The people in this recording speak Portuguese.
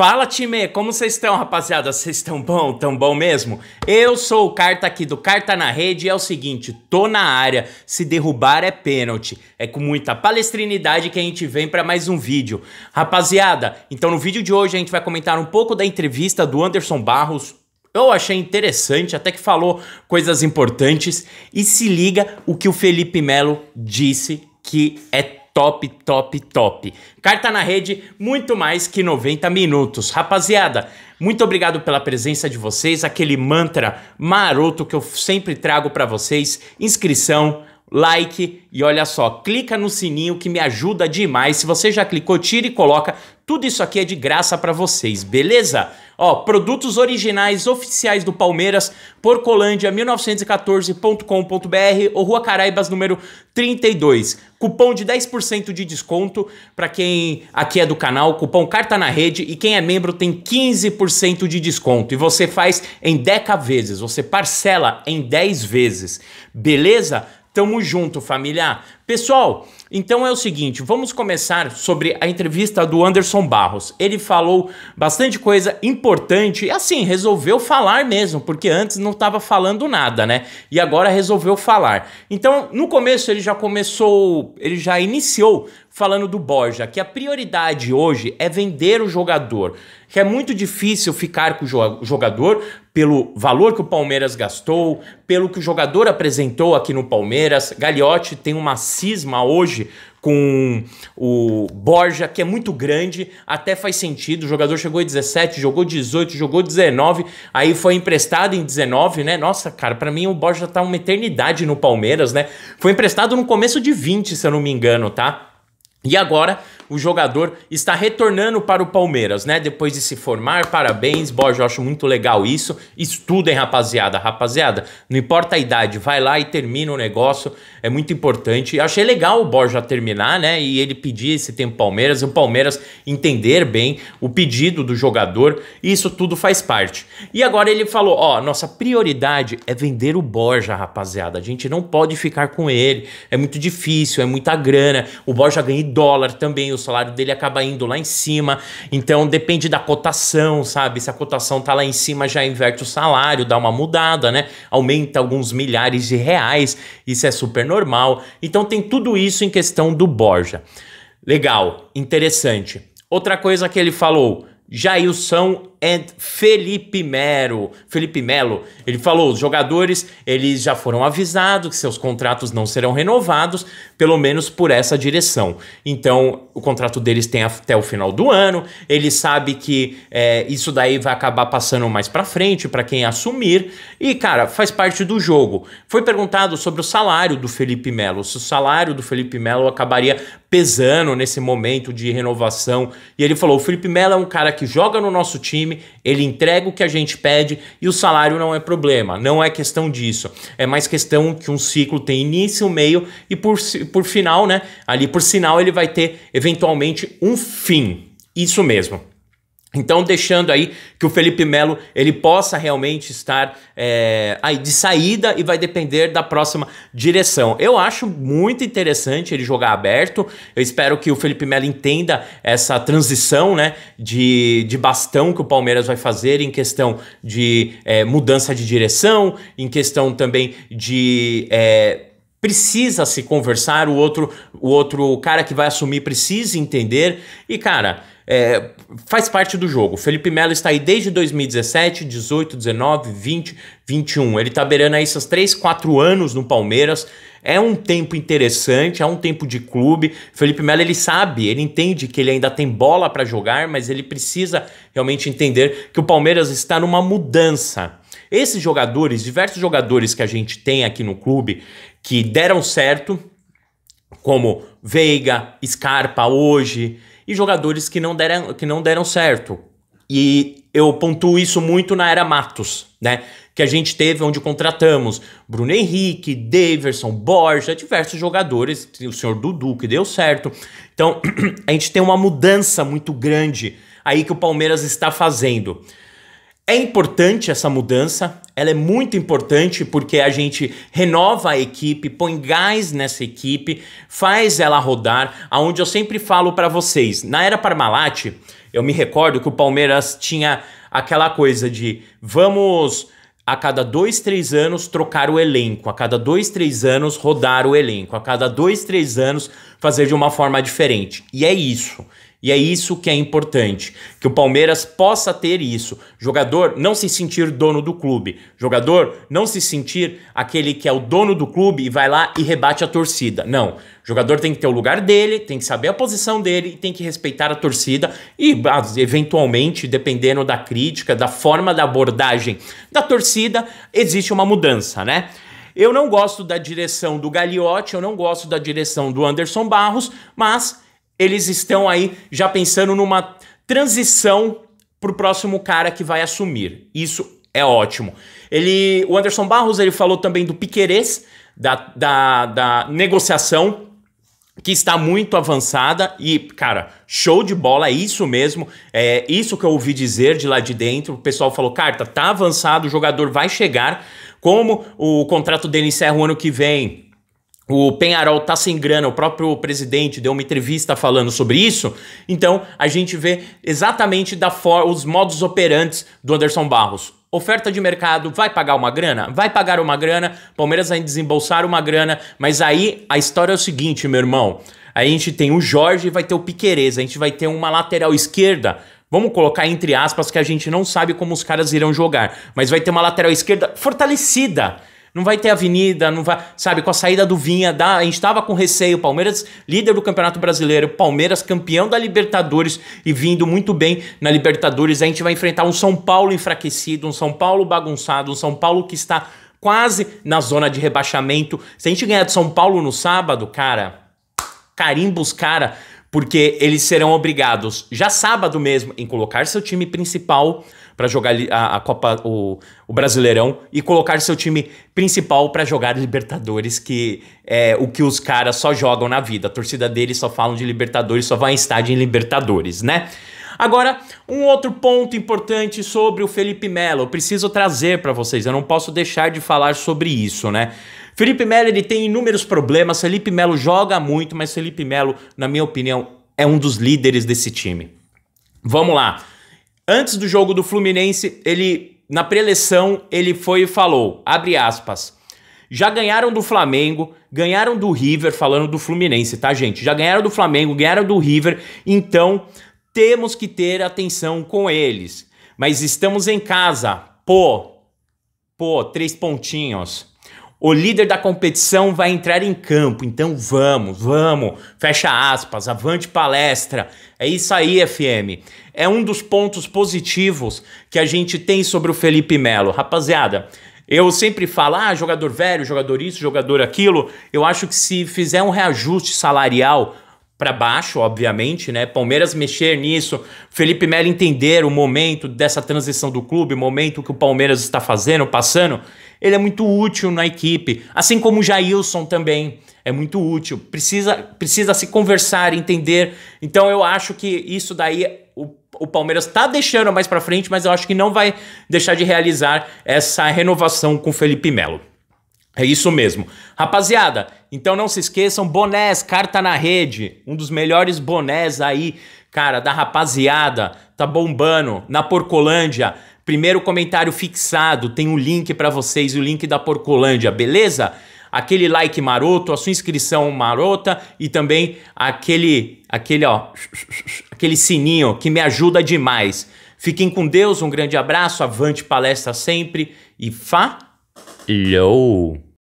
Fala time, como vocês estão rapaziada? Vocês estão bom? Tão bom mesmo? Eu sou o Carta aqui do Carta na Rede e é o seguinte, tô na área, se derrubar é pênalti. É com muita palestrinidade que a gente vem para mais um vídeo. Rapaziada, então no vídeo de hoje a gente vai comentar um pouco da entrevista do Anderson Barros, eu achei interessante, até que falou coisas importantes. E se liga o que o Felipe Melo disse que é top, top, top. Carta na rede, muito mais que 90 minutos. Rapaziada, muito obrigado pela presença de vocês, aquele mantra maroto que eu sempre trago para vocês, inscrição, like e olha só, clica no sininho que me ajuda demais. Se você já clicou, tira e coloca. Tudo isso aqui é de graça para vocês, beleza? Ó, produtos originais oficiais do Palmeiras, porcolândia1914.com.br ou Rua Caraibas número 32. Cupom de 10% de desconto para quem aqui é do canal, cupom carta na rede e quem é membro tem 15% de desconto. E você faz em 10 vezes, você parcela em 10 vezes. Beleza? Tamo junto, família. Pessoal, então é o seguinte, vamos começar sobre a entrevista do Anderson Barros. Ele falou bastante coisa importante e assim, resolveu falar mesmo, porque antes não estava falando nada, né? E agora resolveu falar. Então, no começo ele já começou, ele já iniciou falando do Borja, que a prioridade hoje é vender o jogador, que é muito difícil ficar com o jogador pelo valor que o Palmeiras gastou, pelo que o jogador apresentou aqui no Palmeiras. Gagliotti tem uma cisma hoje com o Borja, que é muito grande, até faz sentido. O jogador chegou em 17, jogou 18, jogou 19, aí foi emprestado em 19, né? Nossa, cara, para mim o Borja tá uma eternidade no Palmeiras, né? Foi emprestado no começo de 20, se eu não me engano, tá? E agora o jogador está retornando para o Palmeiras, né? Depois de se formar, parabéns, Borja, eu acho muito legal isso. Estudem, rapaziada, rapaziada. Não importa a idade, vai lá e termina o negócio, é muito importante. Eu achei legal o Borja terminar, né? E ele pedir esse tempo Palmeiras, e o Palmeiras entender bem o pedido do jogador, isso tudo faz parte. E agora ele falou, ó, nossa prioridade é vender o Borja, rapaziada. A gente não pode ficar com ele, é muito difícil, é muita grana. O Borja ganha em dólar também, salário dele acaba indo lá em cima. Então depende da cotação, sabe? Se a cotação tá lá em cima, já inverte o salário, dá uma mudada, né? Aumenta alguns milhares de reais. Isso é super normal. Então tem tudo isso em questão do Borja. Legal, interessante. Outra coisa que ele falou: Jailson e Felipe Melo. Felipe Melo, ele falou, os jogadores, eles já foram avisados que seus contratos não serão renovados, pelo menos por essa direção. Então, o contrato deles tem até o final do ano, ele sabe que é, isso daí vai acabar passando mais para frente para quem assumir, e cara, faz parte do jogo. Foi perguntado sobre o salário do Felipe Melo, se o salário do Felipe Melo acabaria pesando nesse momento de renovação, e ele falou, o Felipe Melo é um cara que que joga no nosso time, ele entrega o que a gente pede e o salário não é problema. Não é questão disso. É mais questão que um ciclo tem início, meio e por, por final, né? Ali por sinal, ele vai ter eventualmente um fim. Isso mesmo. Então, deixando aí que o Felipe Melo ele possa realmente estar é, aí de saída e vai depender da próxima direção. Eu acho muito interessante ele jogar aberto. Eu espero que o Felipe Melo entenda essa transição né, de, de bastão que o Palmeiras vai fazer em questão de é, mudança de direção, em questão também de. É, precisa se conversar, o outro, o outro cara que vai assumir precisa entender. E, cara, é, faz parte do jogo. Felipe Melo está aí desde 2017, 18, 19, 20, 21. Ele está beirando aí esses 3, 4 anos no Palmeiras. É um tempo interessante, é um tempo de clube. Felipe Melo ele sabe, ele entende que ele ainda tem bola para jogar, mas ele precisa realmente entender que o Palmeiras está numa mudança esses jogadores, diversos jogadores que a gente tem aqui no clube que deram certo, como Veiga, Scarpa hoje, e jogadores que não deram, que não deram certo. E eu pontuo isso muito na era Matos, né? Que a gente teve onde contratamos Bruno Henrique, Daverson, Borja, diversos jogadores, o senhor Dudu que deu certo. Então, a gente tem uma mudança muito grande aí que o Palmeiras está fazendo. É importante essa mudança, ela é muito importante porque a gente renova a equipe, põe gás nessa equipe, faz ela rodar, aonde eu sempre falo para vocês, na era Parmalat, eu me recordo que o Palmeiras tinha aquela coisa de vamos a cada dois, três anos trocar o elenco, a cada dois, três anos rodar o elenco, a cada dois, três anos fazer de uma forma diferente. E é isso. E é isso que é importante, que o Palmeiras possa ter isso. Jogador não se sentir dono do clube. Jogador não se sentir aquele que é o dono do clube e vai lá e rebate a torcida. Não. Jogador tem que ter o lugar dele, tem que saber a posição dele, tem que respeitar a torcida e, eventualmente, dependendo da crítica, da forma da abordagem da torcida, existe uma mudança, né? Eu não gosto da direção do Gagliotti, eu não gosto da direção do Anderson Barros, mas eles estão aí já pensando numa transição para o próximo cara que vai assumir. Isso é ótimo. Ele, o Anderson Barros ele falou também do Piquerez, da, da, da negociação que está muito avançada e, cara, show de bola, é isso mesmo, é isso que eu ouvi dizer de lá de dentro, o pessoal falou, carta, tá avançado, o jogador vai chegar, como o contrato dele encerra o ano que vem, o Penharol tá sem grana, o próprio presidente deu uma entrevista falando sobre isso. Então, a gente vê exatamente da os modos operantes do Anderson Barros. Oferta de mercado vai pagar uma grana? Vai pagar uma grana. Palmeiras vai desembolsar uma grana, mas aí a história é o seguinte, meu irmão. A gente tem o Jorge e vai ter o Piqueires. a gente vai ter uma lateral esquerda Vamos colocar entre aspas que a gente não sabe como os caras irão jogar, mas vai ter uma lateral esquerda fortalecida. Não vai ter avenida, não vai. Sabe, com a saída do Vinha, a gente estava com receio. Palmeiras, líder do Campeonato Brasileiro, Palmeiras, campeão da Libertadores e vindo muito bem na Libertadores. A gente vai enfrentar um São Paulo enfraquecido, um São Paulo bagunçado, um São Paulo que está quase na zona de rebaixamento. Se a gente ganhar de São Paulo no sábado, cara, carimbos, cara, porque eles serão obrigados, já sábado mesmo, em colocar seu time principal para jogar a, a Copa, o, o, Brasileirão e colocar seu time principal para jogar Libertadores, que é o que os caras só jogam na vida. A torcida deles só falam de Libertadores, só vai em estádio em Libertadores, né? Agora, um outro ponto importante sobre o Felipe Melo, eu preciso trazer para vocês, eu não posso deixar de falar sobre isso, né? Felipe Melo ele tem inúmeros problemas, Felipe Melo joga muito, mas Felipe Melo, na minha opinião, é um dos líderes desse time. Vamos lá. Antes do jogo do Fluminense, ele na preleção ele foi e falou, abre aspas, já ganharam do Flamengo, ganharam do River, falando do Fluminense, tá, gente? Já ganharam do Flamengo, ganharam do River, então temos que ter atenção com eles. Mas estamos em casa, pô, pô, três pontinhos. O líder da competição vai entrar em campo, então vamos, vamos, fecha aspas, avante palestra. É isso aí, FM. É um dos pontos positivos que a gente tem sobre o Felipe Melo. Rapaziada, eu sempre falo, ah, jogador velho, jogador isso, jogador aquilo. Eu acho que se fizer um reajuste salarial para baixo, obviamente, né? Palmeiras mexer nisso, Felipe Melo entender o momento dessa transição do clube, o momento que o Palmeiras está fazendo, passando, ele é muito útil na equipe, assim como o Jailson também é muito útil. Precisa, precisa se conversar, entender. Então eu acho que isso daí o, o Palmeiras está deixando mais para frente, mas eu acho que não vai deixar de realizar essa renovação com Felipe Melo. É isso mesmo. Rapaziada, então não se esqueçam, bonés, carta na rede, um dos melhores bonés aí, cara, da rapaziada, tá bombando na Porcolândia. Primeiro comentário fixado, tem um link para vocês, o link da Porcolândia, beleza? Aquele like maroto, a sua inscrição marota e também aquele aquele ó, aquele sininho que me ajuda demais. Fiquem com Deus, um grande abraço, avante palestra sempre e falou!